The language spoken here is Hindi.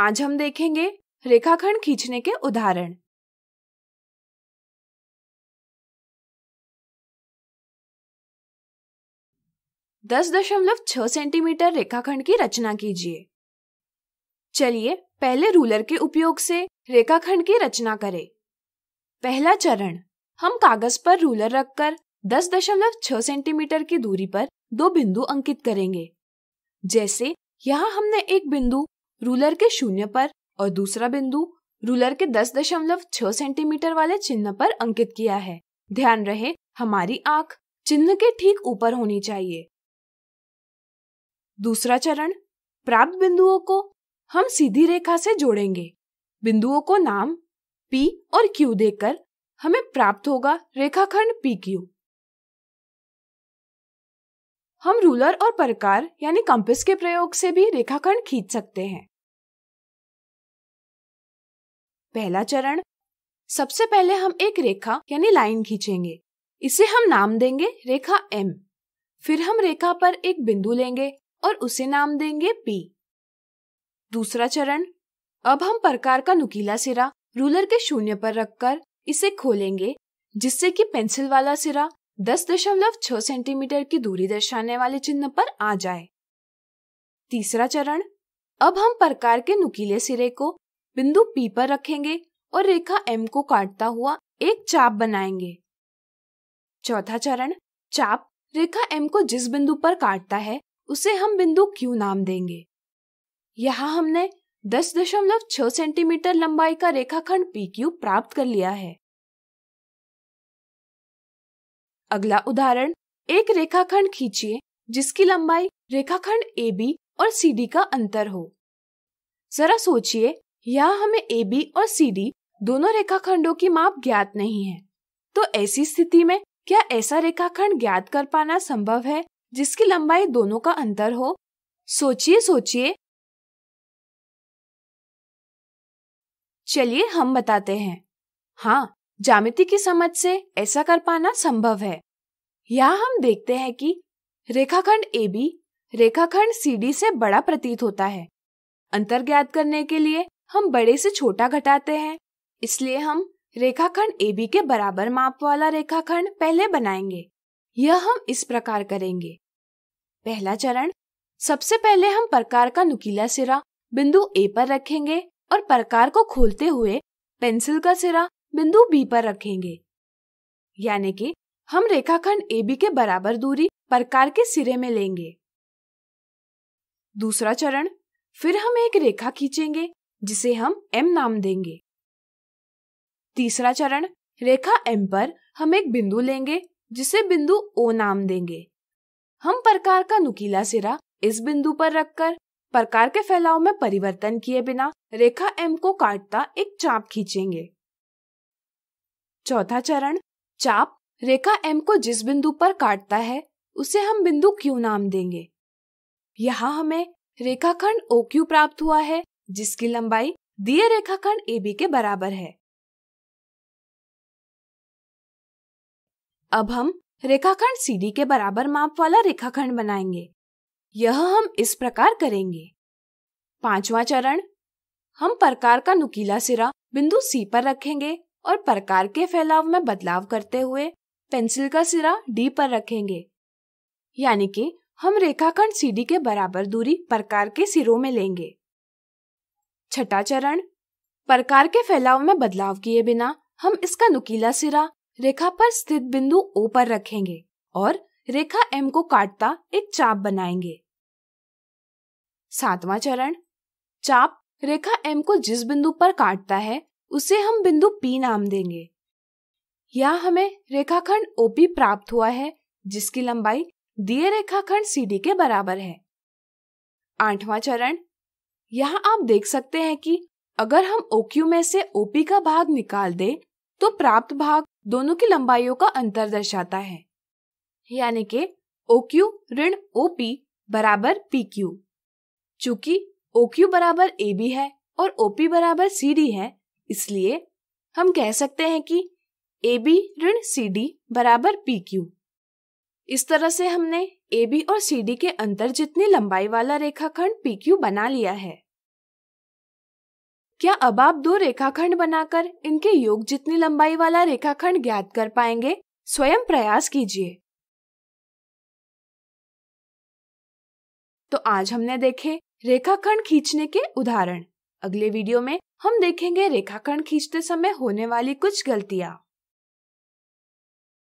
आज हम देखेंगे रेखाखंड खींचने के उदाहरण दस दशमलव छह सेंटीमीटर रेखाखंड की रचना कीजिए चलिए पहले रूलर के उपयोग से रेखाखंड की रचना करें पहला चरण हम कागज पर रूलर रखकर दस दशमलव छह सेंटीमीटर की दूरी पर दो बिंदु अंकित करेंगे जैसे यहाँ हमने एक बिंदु रूलर के शून्य पर और दूसरा बिंदु रूलर के दस दशमलव छह सेंटीमीटर वाले चिन्ह पर अंकित किया है ध्यान रहे हमारी आंख चिन्ह के ठीक ऊपर होनी चाहिए दूसरा चरण प्राप्त बिंदुओं को हम सीधी रेखा से जोड़ेंगे बिंदुओं को नाम P और Q देकर हमें प्राप्त होगा रेखाखंड PQ। हम रूलर और प्रकार यानी कंपस के प्रयोग से भी रेखाखंड खींच सकते हैं पहला चरण सबसे पहले हम एक रेखा यानी लाइन खींचेंगे इसे हम नाम देंगे रेखा M। फिर हम रेखा पर एक बिंदु लेंगे और उसे नाम देंगे P। दूसरा चरण अब हम प्रकार का नुकीला सिरा रूलर के शून्य पर रखकर इसे खोलेंगे जिससे कि पेंसिल वाला सिरा दस दशमलव छह सेंटीमीटर की दूरी दर्शाने वाले चिन्ह पर आ जाए तीसरा चरण अब हम प्रकार के नुकीले सिरे को बिंदु पी पर रखेंगे और रेखा एम को काटता हुआ एक चाप बनाएंगे चौथा चरण चाप रेखा एम को जिस बिंदु पर काटता है उसे हम बिंदु क्यू नाम देंगे यहाँ हमने 10.6 सेंटीमीटर लंबाई का रेखाखंड PQ प्राप्त कर लिया है अगला उदाहरण एक रेखाखंड खींचिए जिसकी लंबाई रेखाखंड AB और CD का अंतर हो जरा सोचिए यहाँ हमें ए बी और सी डी दोनों रेखाखंडों की माप ज्ञात नहीं है तो ऐसी स्थिति में क्या ऐसा रेखाखंड ज्ञात कर पाना संभव है जिसकी लंबाई दोनों का अंतर हो सोचिए सोचिए चलिए हम बताते हैं हाँ जामिति की समझ से ऐसा कर पाना संभव है यहाँ हम देखते हैं कि रेखाखंड ए बी रेखाखंड सी डी से बड़ा प्रतीत होता है अंतर ज्ञात करने के लिए हम बड़े से छोटा घटाते हैं इसलिए हम रेखाखंड ए बी के बराबर माप वाला रेखाखंड पहले बनाएंगे यह हम इस प्रकार करेंगे पहला चरण सबसे पहले हम प्रकार का नुकीला सिरा बिंदु ए पर रखेंगे और प्रकार को खोलते हुए पेंसिल का सिरा बिंदु बी पर रखेंगे यानी कि हम रेखाखंड ए बी के बराबर दूरी प्रकार के सिरे में लेंगे दूसरा चरण फिर हम एक रेखा खींचेंगे जिसे हम m नाम देंगे तीसरा चरण रेखा m पर हम एक बिंदु लेंगे जिसे बिंदु o नाम देंगे हम प्रकार का नुकीला सिरा इस बिंदु पर रखकर प्रकार के फैलाव में परिवर्तन किए बिना रेखा m को काटता एक चाप खींचेंगे चौथा चरण चाप रेखा m को जिस बिंदु पर काटता है उसे हम बिंदु q नाम देंगे यहाँ हमें रेखाखंड OQ प्राप्त हुआ है जिसकी लंबाई दिए रेखाखंड ए के बराबर है अब हम रेखाखंड सी के बराबर माप वाला रेखाखंड बनाएंगे यह हम इस प्रकार करेंगे पांचवा चरण हम प्रकार का नुकीला सिरा बिंदु सी पर रखेंगे और प्रकार के फैलाव में बदलाव करते हुए पेंसिल का सिरा डी पर रखेंगे यानी कि हम रेखाखंड सी डी के बराबर दूरी प्रकार के सिरों में लेंगे छठा चरण प्रकार के फैलाव में बदलाव किए बिना हम इसका नुकीला सिरा रेखा पर स्थित बिंदु ओ पर रखेंगे और रेखा एम को काटता एक चाप बनाएंगे सातवां चरण चाप रेखा एम को जिस बिंदु पर काटता है उसे हम बिंदु पी नाम देंगे यह हमें रेखाखंड ओपी प्राप्त हुआ है जिसकी लंबाई दिए रेखाखंड सीडी के बराबर है आठवां चरण यहाँ आप देख सकते हैं कि अगर हम OQ में से OP का भाग निकाल दें तो प्राप्त भाग दोनों की लंबाइयों का अंतर दर्शाता है यानी कि OQ ऋण OP बराबर PQ। चूंकि OQ बराबर AB है और OP बराबर CD है इसलिए हम कह सकते हैं कि AB ऋण डी बराबर क्यू इस तरह से हमने ए बी और सी डी के अंतर जितनी लंबाई वाला रेखाखंड पी क्यू बना लिया है क्या अब आप दो रेखाखंड बनाकर इनके योग जितनी लंबाई वाला रेखाखंड ज्ञात कर पाएंगे स्वयं प्रयास कीजिए तो आज हमने देखे रेखाखंड खींचने के उदाहरण अगले वीडियो में हम देखेंगे रेखाखंड खींचते समय होने वाली कुछ गलतियाँ